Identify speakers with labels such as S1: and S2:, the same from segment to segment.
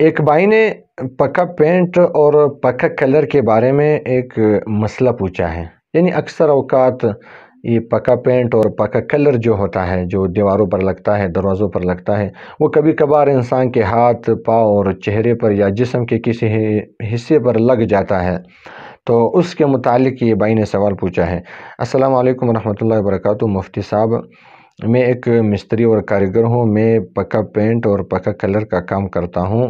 S1: एक भाई ने पक्का पेंट और पक्का कलर के बारे में एक मसला पूछा है यानी अक्सर अवकात ये पक्का पेंट और पक्का कलर जो होता है जो दीवारों पर लगता है दरवाज़ों पर लगता है वो कभी कभार इंसान के हाथ पाँव और चेहरे पर या जिसम के किसी हिस्से पर लग जाता है तो उसके मुतालिक ये भाई ने सवाल पूछा है अस्सलाम वालेकुम रहमतुल्लाहि मुफ्ती साहब मैं एक मिस्त्री और कारीगर हूँ मैं पक्का पेंट और पक्का कलर का काम करता हूँ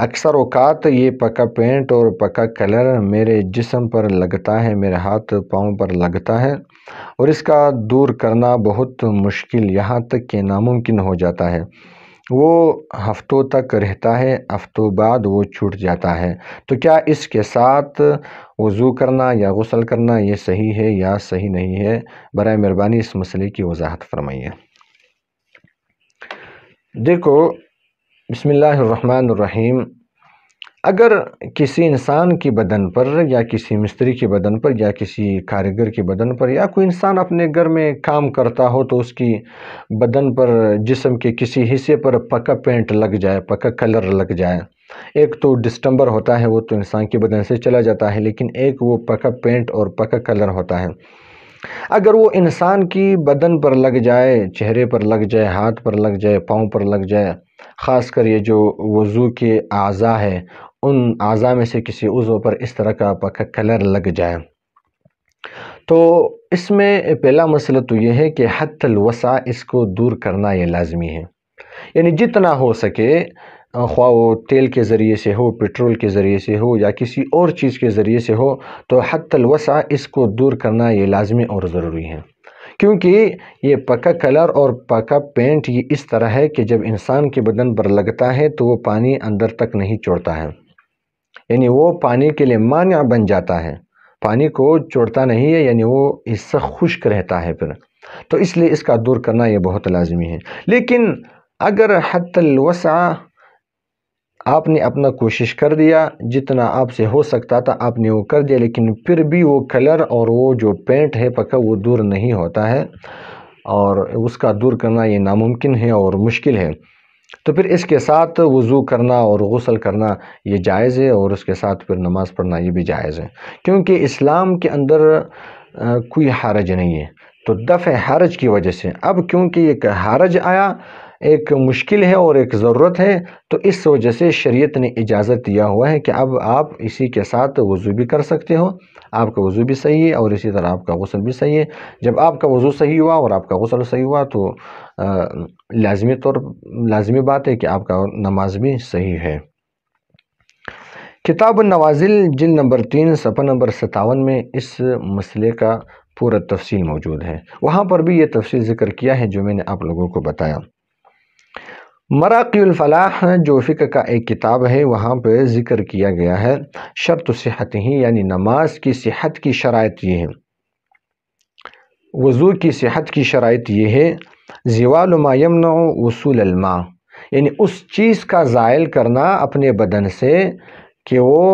S1: अक्सर अवकात ये पक्का पेंट और पक्का कलर मेरे जिसम पर लगता है मेरे हाथ पाँव पर लगता है और इसका दूर करना बहुत मुश्किल यहाँ तक कि नामुमकिन हो जाता है वो हफ़्तों तक रहता है हफ़्तों बाद वो छूट जाता है तो क्या इसके साथ वज़ू करना या गसल करना ये सही है या सही नहीं है बर मेहरबानी इस मसले की वजाहत फरमाइए देखो बसमीम अगर किसी इंसान के बदन पर या किसी मिस्त्री के बदन पर या किसी कारीगर के बदन पर या कोई इंसान अपने घर में काम करता हो तो उसकी बदन पर जिसम के किसी हिस्से पर पक्का पेंट लग जाए पक्का कलर लग जाए एक तो डिस्टम्बर होता है वो तो इंसान के बदन से चला जाता है लेकिन एक वो पक्का पेंट और पक्का कलर होता है अगर वो इंसान की बदन पर लग जाए चेहरे पर लग जाए हाथ पर लग जाए पाँव पर लग जाए ख़ास कर ये जो वज़ू के अज़ा है उन अज़ा में से किसी उज़ो पर इस तरह का पक्का कलर लग जाए तो इसमें पहला मसला तो ये है कि हतल वसा इसको दूर करना ये लाजमी है यानी जितना हो सके ख्वा वो तेल के ज़रिए से हो पेट्रोल के ज़रिए से हो या किसी और चीज़ के ज़रिए से हो तो हतलवसा इसको दूर करना ये लाजमी और ज़रूरी है क्योंकि ये पका कलर और पका पेंट ये इस तरह है कि जब इंसान के बदन पर लगता है तो वो पानी अंदर तक नहीं छोड़ता है यानी वो पानी के लिए मान बन जाता है पानी को छोड़ता नहीं है यानी वो हिस्सा खुश्क रहता है फिर तो इसलिए इसका दूर करना ये बहुत लाजमी है लेकिन अगर हतलवसा आपने अपना कोशिश कर दिया जितना आपसे हो सकता था आपने वो कर दिया लेकिन फिर भी वो कलर और वो जो पेंट है पक्का वो दूर नहीं होता है और उसका दूर करना ये नामुमकिन है और मुश्किल है तो फिर इसके साथ वज़ू करना और गसल करना ये जायज़ है और उसके साथ फिर नमाज़ पढ़ना ये भी जायज़ है क्योंकि इस्लाम के अंदर कोई हारज नहीं है तो दफ़ हारज की वजह से अब क्योंकि एक हारज आया एक मुश्किल है और एक ज़रूरत है तो इस वजह से शरीयत ने इजाज़त दिया हुआ है कि अब आप इसी के साथ वज़ू भी कर सकते हो आपका वज़ू भी सही है और इसी तरह आपका गसल भी सही है जब आपका वज़ू सही हुआ और आपका गसल सही हुआ तो लाजमी तौर लाजमी बात है कि आपका नमाज भी सही है किताब नवाजिल जिल नंबर तीन सफ़ा नंबर सतावन में इस मसले का पूरा तफसील मौजूद है वहाँ पर भी ये तफसील ज़िक्र किया है जो मैंने आप लोगों को बताया मराकीफलाह जो फ़िक्र का एक किताब है वहाँ पर ज़िक्र किया गया है शर्त सेहत ही यानी नमाज की सेहत की शरात ये है वज़ू की सेहत की शरात ये है जीवालमायमन वसूलमा यानी उस चीज़ का ज़ायल करना अपने बदन से कि वो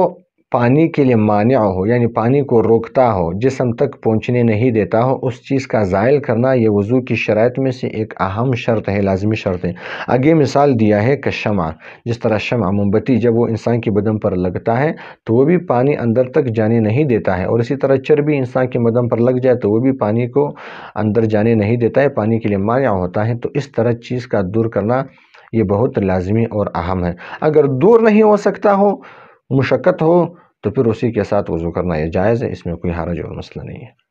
S1: पानी के लिए मान्य हो यानी पानी को रोकता हो जिसम तक पहुँचने नहीं देता हो उस चीज़ का ज़ायल करना ये वज़ू की शरात में से एक अहम शर्त है लाजमी शर्त है आगे मिसाल दिया है कि शमा जिस तरह शमा मोमबत्ती जब वो इंसान के बदम पर लगता है तो वो भी पानी अंदर तक जाने नहीं देता है और इसी तरह चर्बी इंसान के बदम पर लग जाए तो वो भी पानी को अंदर जाने नहीं देता है पानी के लिए मान्य होता है तो इस तरह चीज़ का दूर करना ये बहुत लाजमी और अहम है अगर दूर नहीं हो सकता हो मुशक्क़त हो तो फिर उसी के साथ वज़ू करना यह जायज़ है इसमें कोई हारज और मसला नहीं है